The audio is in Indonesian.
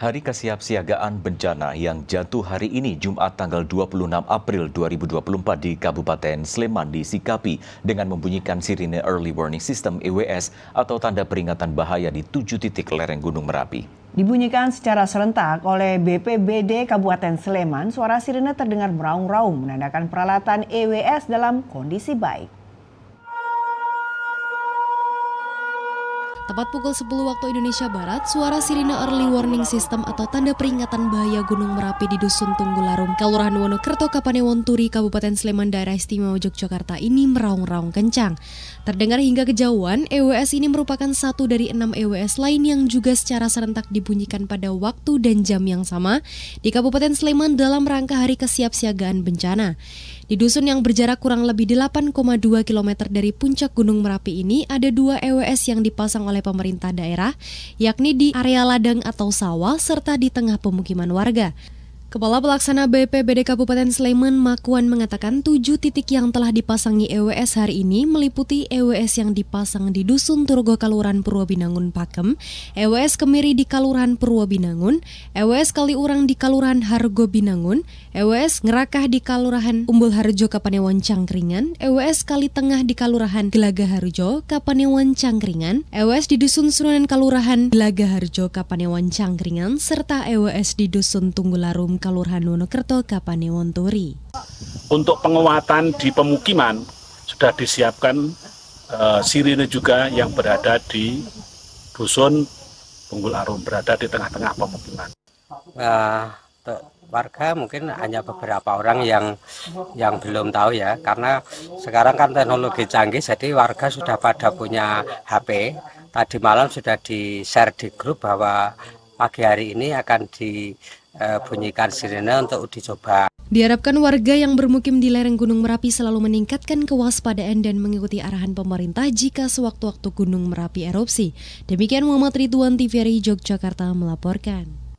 Hari Kesiapsiagaan Bencana yang jatuh hari ini Jumat tanggal 26 April 2024 di Kabupaten Sleman disikapi dengan membunyikan sirine Early Warning System EWS atau tanda peringatan bahaya di tujuh titik lereng Gunung Merapi. Dibunyikan secara serentak oleh BPBD Kabupaten Sleman, suara sirine terdengar meraung-raung menandakan peralatan EWS dalam kondisi baik. Tepat pukul 10 waktu Indonesia Barat, suara sirine early warning system atau tanda peringatan bahaya Gunung Merapi di Dusun Tunggularung, Kelurahan Wonokerto, Kapanewon Turi, Kabupaten Sleman, Daerah Istimewa Yogyakarta ini meraung-raung kencang. Terdengar hingga kejauhan, EWS ini merupakan satu dari enam EWS lain yang juga secara serentak dibunyikan pada waktu dan jam yang sama di Kabupaten Sleman dalam rangka Hari Kesiapsiagaan Bencana. Di dusun yang berjarak kurang lebih 8,2 km dari puncak Gunung Merapi ini, ada dua EWS yang dipasang oleh oleh pemerintah daerah, yakni di area ladang atau sawah serta di tengah pemukiman warga. Kepala Pelaksana BPBD Kabupaten Sleman Makuan mengatakan tujuh titik yang telah dipasangi EWS hari ini meliputi EWS yang dipasang di Dusun Turgo Kaluran Purwobinangun Pakem, EWS Kemiri di Kaluran Purwobinangun, EWS Kaliurang di Kaluran Hargo Binangun, EWS Ngerakah di Kalurahan Umbul Harjo Kapanewon Cangkringan, EWS Kali Tengah di Kalurahan Gelaga Harjo Kapanewon Cangkringan, EWS di Dusun Sunan Kalurahan Gelaga Harjo Kapanewon Cangkringan, serta EWS di Dusun Tunggularum Kelurahan Wonokerto, Turi. Untuk penguatan di pemukiman sudah disiapkan uh, sirine juga yang berada di dusun Punggul Arum berada di tengah-tengah pemukiman. Nah, untuk warga mungkin hanya beberapa orang yang yang belum tahu ya karena sekarang kan teknologi canggih jadi warga sudah pada punya HP tadi malam sudah di share di grup bahwa pagi hari ini akan di Eh, bunyikan sirene untuk dicoba. Diharapkan warga yang bermukim di lereng Gunung Merapi selalu meningkatkan kewaspadaan dan mengikuti arahan pemerintah jika sewaktu-waktu Gunung Merapi erupsi. Demikian Muhammad Ridwan TVRI Yogyakarta melaporkan.